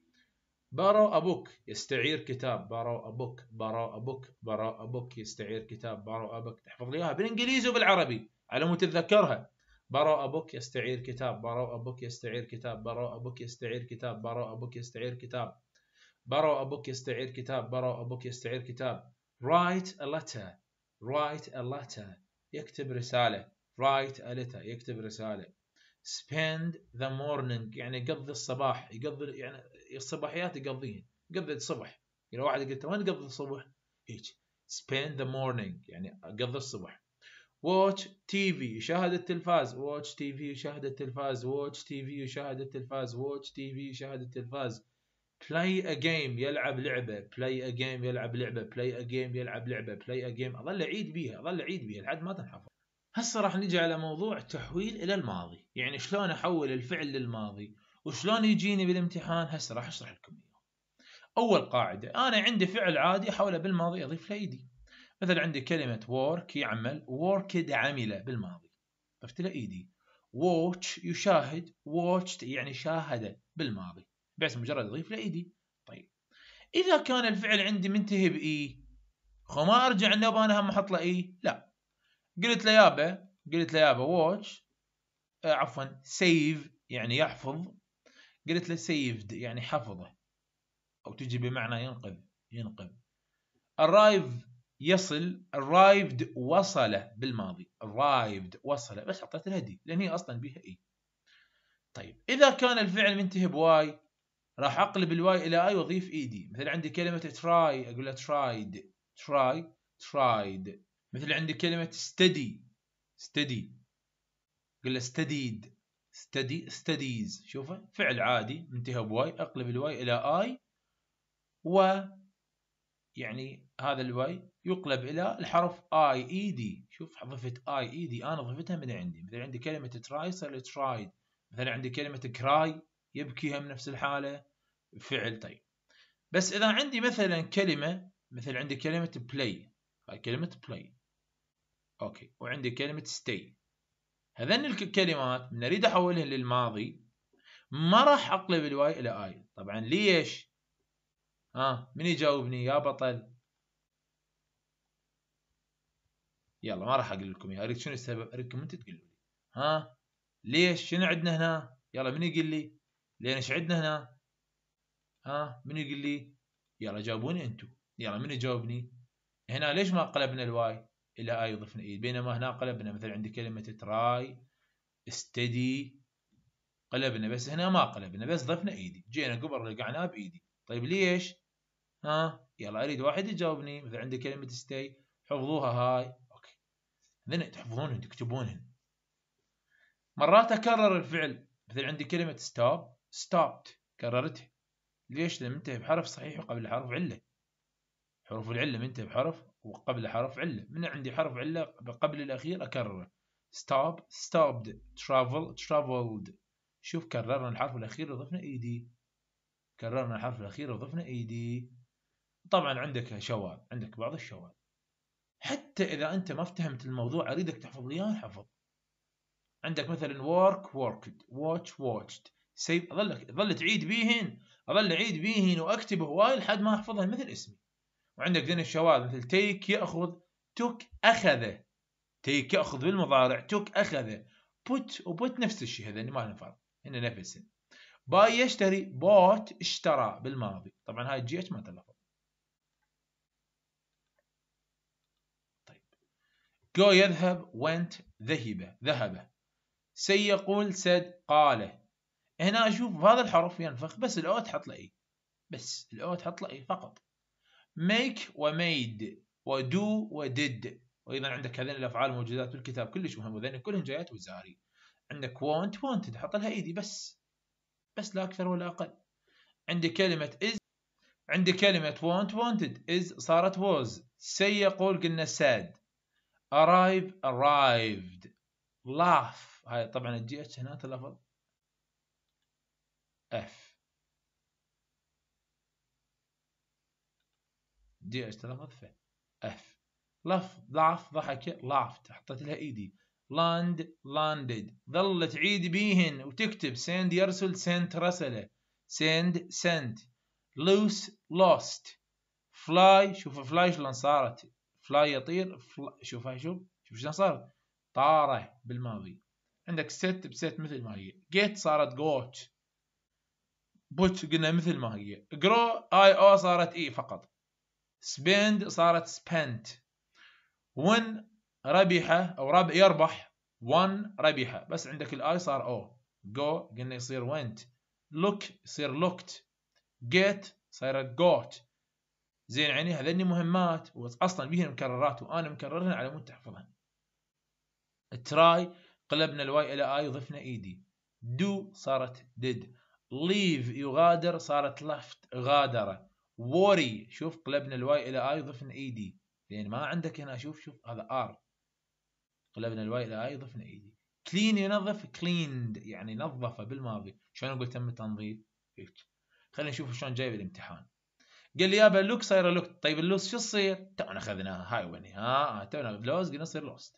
بارو أبوك يستعير كتاب بارو أبوك بارو أبوك بارو أبوك يستعير كتاب بارو أبوك تحفظ لي إياها بالإنجليزي وبالعربي على مود تتذكرها بارو أبوك يستعير كتاب بارو أبوك يستعير كتاب بارو أبوك يستعير كتاب بارو أبوك يستعير كتاب بارو أبوك يستعير كتاب بارو أبوك يستعير كتاب write a letter write a letter يكتب رسالة write a letter يكتب رسالة spend the morning يعني قضي الصباح يقضي يعني الصباحيات يقضيها قضي الصبح يعني واحد قلت وين تقضي الصبح؟ هيك spend the morning يعني اقضي الصبح واتش تي في يشاهد التلفاز واتش تي في يشاهد التلفاز واتش تي في يشاهد التلفاز واتش تي في يشاهد التلفاز بلاي a game يلعب لعبه بلاي a game يلعب لعبه بلاي a game يلعب لعبه play a game اظل اعيد بيها اظل اعيد بيها لحد ما تنحفظ هسه راح نجي على موضوع تحويل الى الماضي يعني شلون احول الفعل للماضي وشلون يجيني بالامتحان هسه راح اشرح لكم اياه. اول قاعده انا عندي فعل عادي احوله بالماضي اضيف له ايدي. مثلا عندي كلمه work يعمل worked عمل بالماضي. ضفت له ايدي. watch يشاهد watched يعني شاهد بالماضي. بس مجرد اضيف له ايدي. طيب. اذا كان الفعل عندي منتهي باي خو ما ارجع النوب انا هم احط له اي e؟ لا. قلت له يابا قلت له يابا watch آه، عفوا سيف يعني يحفظ قلت له سيفد يعني حفظه أو تجي بمعنى ينقذ ينقذ arrive يصل arrived وصل بالماضي arrived وصل بس حطيت لها دي لأن هي أصلا بيها إي e. طيب إذا كان الفعل منتهي بواي راح أقلب الواي إلى أي وأضيف إي e دي مثل عندي كلمة try أقول لها tried try tried مثل عندي كلمة study study أقول لها studied ستدي ستديز شوفه فعل عادي منتهى بواي اقلب الواي الى اي و يعني هذا الواي يقلب الى الحرف اي اي دي شوف ضفت اي اي دي انا ضفتها من عندي مثلا عندي كلمه تراي صار ترايد مثلا عندي كلمه كراي يبكي هم نفس الحاله فعل طيب بس اذا عندي مثلا كلمه مثل عندي كلمه بلاي هاي كلمه بلاي اوكي وعندي كلمه stay هذن الكلمات من اريد احولهن للماضي ما راح اقلب الواي الى اي طبعا ليش ها آه من يجاوبني يا بطل يلا ما راح اقول لكم اياها اريد شنو السبب اريدكم انت تقولوا لي ها ليش شنو عندنا هنا يلا من يقول لي لين ايش عندنا هنا ها من يقول لي يلا جاوبوني انتم يلا من يجاوبني هنا ليش ما قلبنا الواي الى اي ضفنا اي بينما هنا قلبنا مثلا عندي كلمه تراي استدي قلبنا بس هنا ما قلبنا بس ضفنا ايدي جينا قبر رقعناه بايدي طيب ليش ها يلا اريد واحد يجاوبني مثلا عندي كلمه ستي حفظوها هاي اوكي هذين تحفظونهن تكتبونهن مرات اكرر الفعل مثل عندي كلمه ستوب ستوبت كررتها ليش لم انتهي بحرف صحيح وقبل حرف عله حروف العلة منتهي بحرف وقبل حرف علة من عندي حرف علة قبل الأخير أكرره stop stopped travel traveled شوف كررنا الحرف الأخير وضفنا ed كررنا الحرف الأخير وضفنا ed طبعا عندك شواذ عندك بعض الشواذ حتى إذا أنت ما افتهمت الموضوع أريدك تحفظ إياه حفظ عندك مثلا work worked watch watched سيب أظل أظل تعيد بيهن أظل أعيد بيهن وأكتب هواي لحد ما أحفظها مثل اسمي وعندك ذين الشواذ مثل تيك يأخذ توك أخذه تيك يأخذ بالمضارع توك أخذه بوت وبوت نفس الشيء هذا ما فرق هنا نفس باي يشتري بوت اشترى بالماضي طبعا هاي الجي اتش ما تلفظ طيب جو يذهب وينت ذهب ذهب سي يقول سد قال هنا اشوف هذا الحرف ينفخ بس الاو تحط له اي بس الاو تحط له اي فقط make do ودو did وايضا عندك هذين الافعال موجودات بالكتاب كلش مهم لان كلهم جايات وزاري عندك want wanted حط لها ايدي بس بس لا اكثر ولا اقل عندي كلمه is عندي كلمه want wanted is صارت was say يقول قلنا sad arrive arrived laugh هاي طبعا الجي اتش هنا تلفظ اف دي اشتغل ف اف لف ضعف ضحك لعفت حطيت لها ايدي لاند لاندد ظلت تعيد بيهن وتكتب سند يرسل سنت رسله سند سنت لوس لوست فلاي شوف فلاي شلون صارت فلاي يطير فلا شوف هاي شوف شوف شلون صارت طاره بالماضي عندك ست بست مثل ما هي جيت صارت جوت بوت قلنا مثل ما هي جرو اي او صارت اي e فقط spend صارت spent when ربح أو رب يربح one ربح بس عندك الاي صار او go قلنا يصير went look يصير looked get صارت got زين يعني هذني مهمات واصلا بهن مكررات وانا مكررها على مود تحفظها تراي قلبنا الواي الى اي ضفنا ايدي e دو صارت did leave يغادر صارت left غادره ووري شوف قلبنا الواي الى اي ضفنا اي دي لان يعني ما عندك هنا شوف شوف هذا ار قلبنا الواي الى اي ضفنا اي دي كلين ينظف كليند يعني نظفه بالماضي شلون اقول تم التنظيف هيك خلينا نشوف شلون جاي بالامتحان قال لي يابا اللوك صايره لوك طيب اللوس شو تصير؟ تونا اخذناها هاي وني ها تونا بلوز قلنا تصير لوست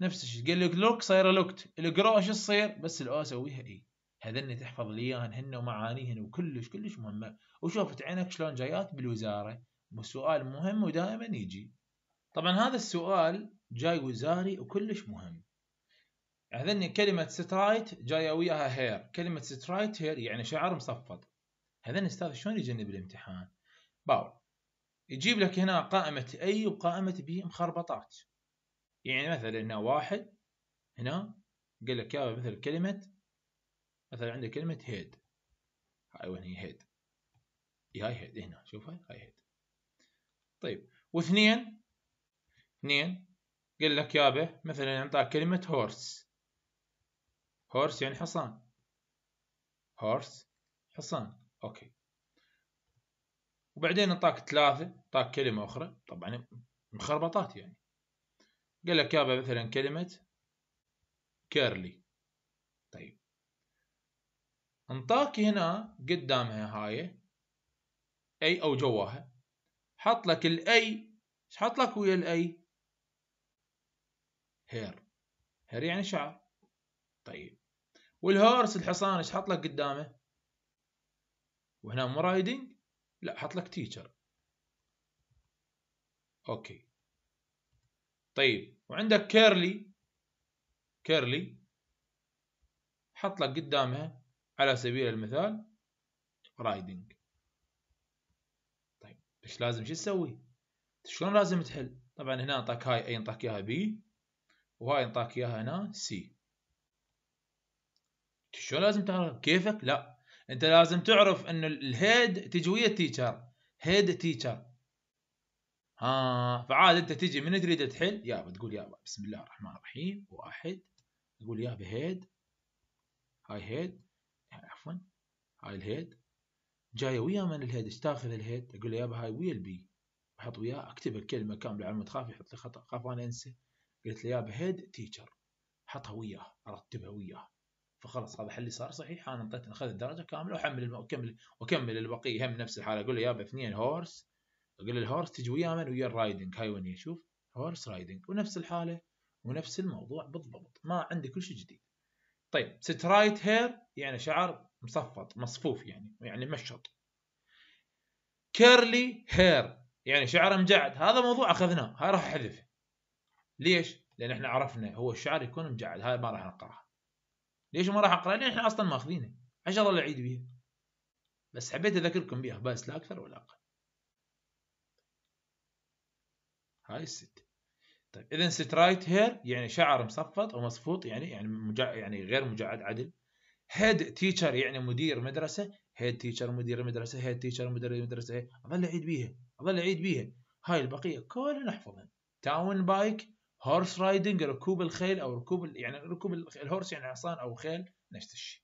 نفس الشيء قال لي لوك صايره لوكت الجرو شو تصير؟ بس الاو اسويها اي هذني تحفظ لي اياهن ومعانيهن وكلش كلش مهمه وشوفت عينك شلون جايات بالوزاره سؤال مهم ودائما يجي طبعا هذا السؤال جاي وزاري وكلش مهم هذني كلمة سترايت جاية وياها هير كلمة سترايت هير يعني شعر مصفط هذني استاذ شلون يجنب الامتحان باو يجيب لك هنا قائمة أي وقائمة بي مخربطات يعني مثلا هنا واحد هنا قال لك يا مثل كلمة مثلا عندك كلمة هيد هاي وين هي هيد إيه، هاي هيد إيه، هنا شوف هاي هاي هيد طيب واثنين اثنين قال لك يابا مثلا اعطاك كلمة هورس هورس يعني حصان هورس حصان اوكي وبعدين اعطاك ثلاثة اعطاك كلمة أخرى طبعا مخربطات يعني قال لك يابا مثلا كلمة كيرلي انطاكي هنا قدامها هاي اي او جواها حط لك الاي ايش حط لك ويا الاي هير هير يعني شعر طيب والهورس الحصان ايش حط لك قدامه وهنا مو رايدنج لا حط لك تيشر اوكي طيب وعندك كيرلي كيرلي حط لك قدامها على سبيل المثال رايدنج طيب ايش لازم شو تسوي شلون لازم تحل طبعا هنا انطاك هاي اي انطاك اياها بي وهاي انطاك اياها هنا سي شلون لازم تعرف كيفك لا انت لازم تعرف ان الهيد تجي ويا التيتشر هيد تيشر ها فعاد انت تجي من تريد تحل يا تقول يلا بسم الله الرحمن الرحيم واحد تقول يا بهيد هاي هيد عفوا هاي الهيد جايه ويا من الهيد ايش تاخذ الهيد؟ اقول له يابا هاي ويا البي احط وياه اكتب الكلمه كامله على ما تخاف يحط لي خطا خاف انا انسى قلت له يابا هيد تيشر حطها وياه ارتبها وياه فخلاص هذا حلي صار صحيح انا انطيت اخذت الدرجه كامله واحمل الم... واكمل واكمل البقيه هم نفس الحاله اقول له يابا اثنين هورس اقول له الهورس تجي ويا من ويا الرايدنج هاي وين شوف هورس رايدنج ونفس الحاله ونفس الموضوع بالضبط ما عندي كل شيء جديد طيب سترايت هير يعني شعر مصفط مصفوف يعني يعني مشط كيرلي هير يعني شعر مجعد هذا موضوع اخذناه هاي راح احذفه ليش؟ لان احنا عرفنا هو الشعر يكون مجعد هاي ما راح نقراها ليش ما راح اقراها؟ لان احنا اصلا ماخذينه عشان الله العيد بيها بس حبيت اذكركم بها بس لا اكثر ولا اقل هاي الست طيب اذا سترايت هير يعني شعر مصفط او مصفوط يعني يعني مجع يعني غير مجعد عدل هيد تيشر يعني مدير مدرسه هيد تيشر مدير مدرسه هيد تيشر مدير مدرسه اظل اعيد بيها اظل اعيد بيها هاي البقيه كلها نحفظها تاون بايك هورس رايدنج ركوب الخيل او ركوب يعني ركوب الهورس يعني حصان او خيل نفس الشيء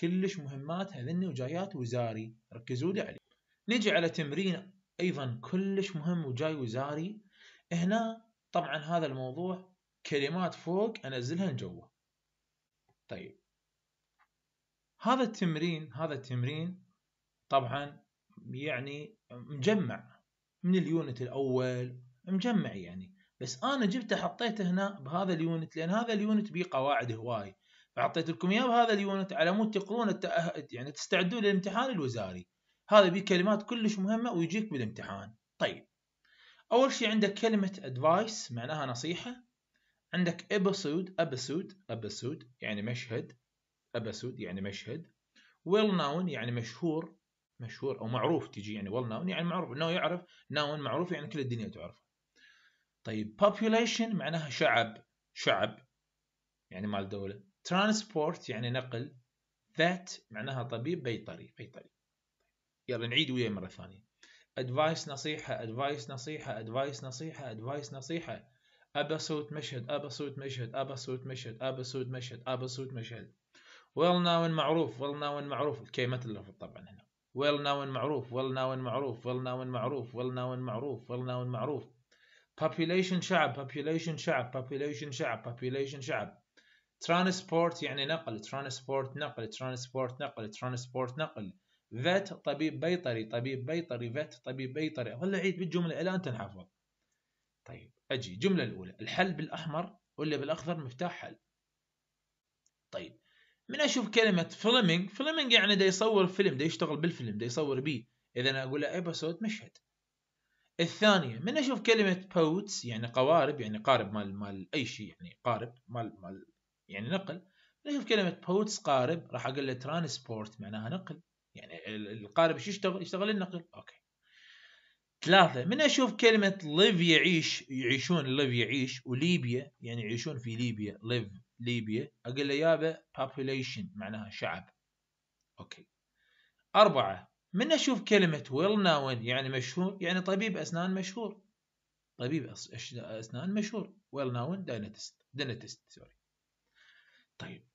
كلش مهمات هذن وجايات وزاري ركزوا لي عليه نجي على تمرين ايضا كلش مهم وجاي وزاري هنا طبعا هذا الموضوع كلمات فوق انزلها جوا طيب هذا التمرين هذا التمرين طبعا يعني مجمع من اليونت الاول مجمع يعني بس انا جبته حطيته هنا بهذا اليونت لان هذا اليونت بيه قواعد هواي فعطيت لكم اياه بهذا اليونت على مود تقرون التأهد يعني تستعدون للامتحان الوزاري هذا بيه كلمات كلش مهمه ويجيك بالامتحان طيب اول شيء عندك كلمه ادفايس معناها نصيحه عندك episode episode episode يعني مشهد episode يعني مشهد well known يعني مشهور مشهور او معروف تجي يعني well known يعني معروف انه يعرف known معروف يعني كل الدنيا تعرفه طيب population معناها شعب شعب يعني مال دولة transport يعني نقل ذات معناها طبيب بيطري بيطري يلا نعيد وياه مرة ثانية ادفايس نصيحه ادفايس نصيحه ادفايس نصيحه ادفايس نصيحه ابى صوت مشهد ابى صوت مشهد ابى صوت مشهد ابى صوت مشهد ابى صوت مشهد ويل ناون معروف ويل ناون معروف كلمه اللفظ طبعا هنا ويل ناون معروف ويل ناون معروف ويل ناون معروف ويل ناون معروف ويل ناون معروف population شعب population شعب population شعب population شعب transport يعني نقل transport نقل transport نقل transport نقل فيت طبيب بيطري طبيب بيطري فيت طبيب بيطري ولا عيد بالجمله الى ان تنحفظ طيب اجي الجمله الاولى الحل بالاحمر ولا بالاخضر مفتاح حل طيب من اشوف كلمه فليمنج فليمنج يعني دا يصور فيلم دا يشتغل بالفيلم دا يصور بيه اذا انا اقول له ابسود مشهد الثانيه من اشوف كلمه بوتس يعني قوارب يعني قارب مال مال اي شيء يعني قارب مال مال يعني نقل من اشوف كلمه بوتس قارب راح اقول له ترانسبورت معناها نقل يعني القارب شو يشتغل؟ يشتغل النقل اوكي ثلاثة من اشوف كلمة ليف يعيش يعيشون ليف يعيش وليبيا يعني يعيشون في ليبيا ليف ليبيا اقول له يابا population معناها شعب اوكي أربعة من أشوف كلمة ويل ناون يعني مشهور يعني طبيب أسنان مشهور طبيب أسنان مشهور ويل ناون دينتست دينتست سوري طيب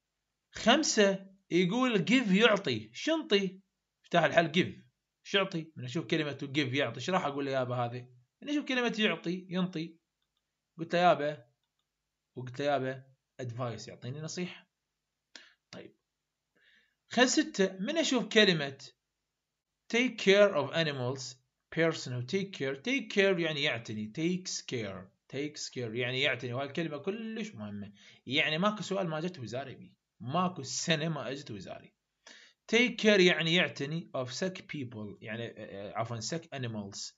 خمسة يقول give يعطي شنطي افتح الحل جيف ايش يعطي؟ من اشوف كلمه جيف يعطي ايش راح اقول يابا هذه؟ من اشوف كلمه يعطي ينطي قلت له يابا وقلت له يابا ادفايس يعطيني نصيحه طيب خل ستة من اشوف كلمة take care of animals person who take care take care يعني يعتني takes care takes care يعني يعتني الكلمة كلش مهمة يعني ماكو سؤال ما جت وزاري بي ماكو سنة ما اجت وزاري تيك كير يعني يعتني اوف سك بيبل يعني آه، عفوا سك انيمالز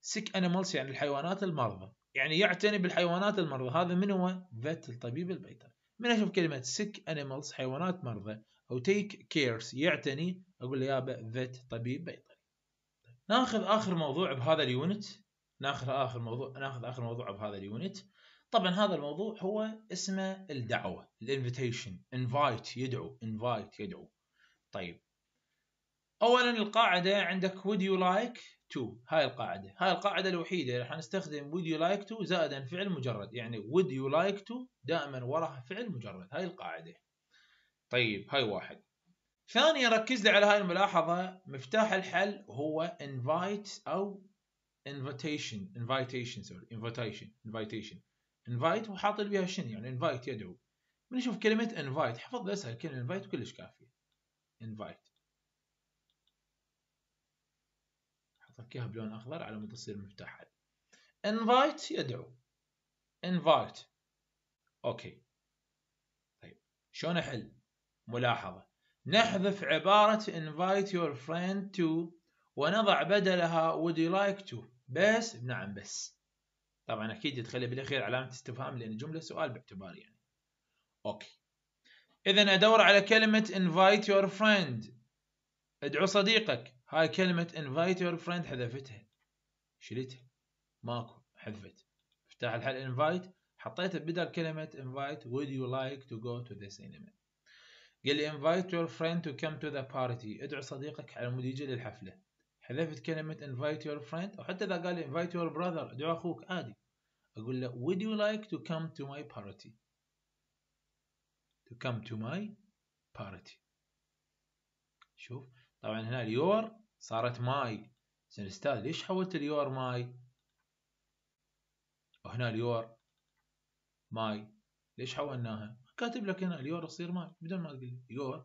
سك انيمالز يعني الحيوانات المرضى يعني يعتني بالحيوانات المرضى هذا من هو ذات الطبيب البيطري من اشوف كلمه سك انيمالز حيوانات مرضى او تيك كيرز يعتني اقول له يابا ذات طبيب بيطري ناخذ اخر موضوع بهذا اليونت ناخذ اخر موضوع ناخذ اخر موضوع بهذا اليونت طبعا هذا الموضوع هو اسمه الدعوه الانفيتيشن انفايت يدعو انفايت يدعو طيب اولا القاعده عندك would you like to هاي القاعده هاي القاعده الوحيده راح نستخدم would you like to زائدا فعل مجرد يعني would you like to دائما وراها فعل مجرد هاي القاعده طيب هاي واحد ثانيا ركز لي على هاي الملاحظه مفتاح الحل هو invite او invitation invitation سوري invitation invitation invite وحاطط بها شنو يعني invite يدعو بنشوف كلمه invite حفظ اسهل كلمه invite كلش كافي invite حطك اياها بلون اخضر على مود تصير مفتاح حل invite يدعو invite اوكي طيب شلون احل ملاحظه نحذف عباره invite your friend to ونضع بدلها would you like to بس نعم بس طبعا اكيد تخلي بالاخير علامه استفهام لان الجمله سؤال باعتبار يعني اوكي اذا ادور على كلمه invite your friend ادعو صديقك هاي كلمه invite your friend حذفتها شلتها ماكو حذفت افتح الحل invite حطيته بدل كلمه invite would you like to go to the cinema قال لي invite your friend to come to the party ادعو صديقك على مود يجي للحفله حذفت كلمه invite your friend او حتى اذا قال لي invite your brother ادعو اخوك عادي اقول له would you like to come to my party to come to my party شوف طبعا هنا اليور صارت ماي زين استاذ ليش حولت اليور ماي وهنا اليور ماي ليش حولناها كاتب لك هنا اليور تصير ماي بدون ما تقول يور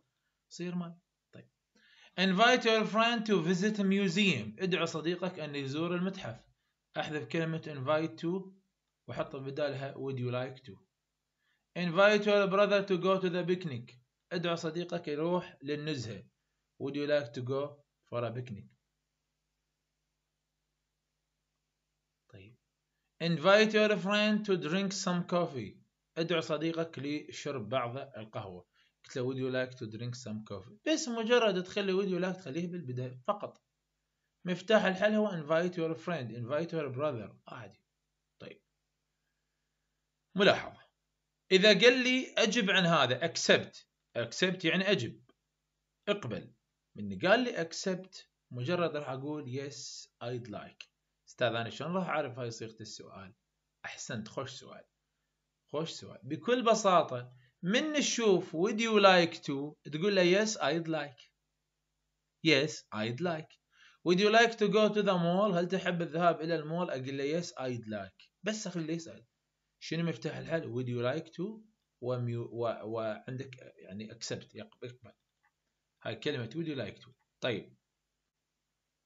تصير ماي طيب invite your friend to visit a museum ادعو صديقك ان يزور المتحف احذف كلمه invite to وحط بدالها would you like to invite your brother to go to the picnic ادعو صديقك يروح للنزهة would you like to go for a picnic طيب invite your friend to drink some coffee ادعو صديقك لشرب بعض القهوة قلت له would you like to drink some coffee بس مجرد تخلي would you like تخليه بالبداية فقط مفتاح الحل هو invite your friend invite your brother عادي طيب ملاحظة اذا قال لي اجب عن هذا اكسبت اكسبت يعني اجب اقبل من قال لي اكسبت مجرد راح اقول يس ايد لايك استاذ انا شلون راح اعرف هاي صيغه السؤال احسنت خوش سؤال خوش سؤال بكل بساطه من تشوف would you like to تقول له yes I'd like yes I'd like would you like to go to the mall هل تحب الذهاب إلى المول أقول له yes I'd like بس أخلي yes I'd شنو مفتاح الحل would you like to وعندك يعني accept يقبل هاي كلمة would you like to طيب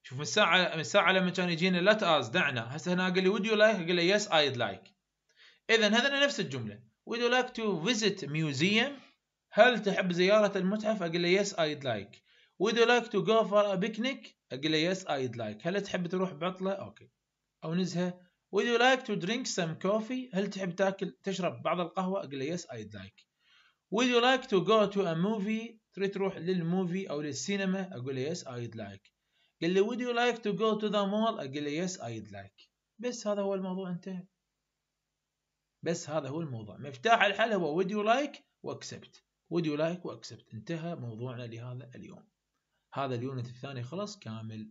شوف من ساعة من ساعة لما كان يجينا let us دعنا هسه هنا قال لي would you like قال لي yes I'd like إذا هذا نفس الجملة would you like to visit museum هل تحب زيارة المتحف أقول له yes I'd like would you like to go for a picnic أقول له yes I'd like هل تحب تروح بعطلة أوكي أو نزهة Would you like to drink some coffee هل تحب تاكل تشرب بعض القهوة أقول له yes I'd like Would you like to go to a movie تريد تروح للموفي أو للسينما أقول له yes I'd like قال لي would you like to go to the mall أقول له yes I'd like بس هذا هو الموضوع انتهى بس هذا هو الموضوع مفتاح الحل هو would you like واكسبت would you like واكسبت انتهى موضوعنا لهذا اليوم هذا اليونت الثاني خلص كامل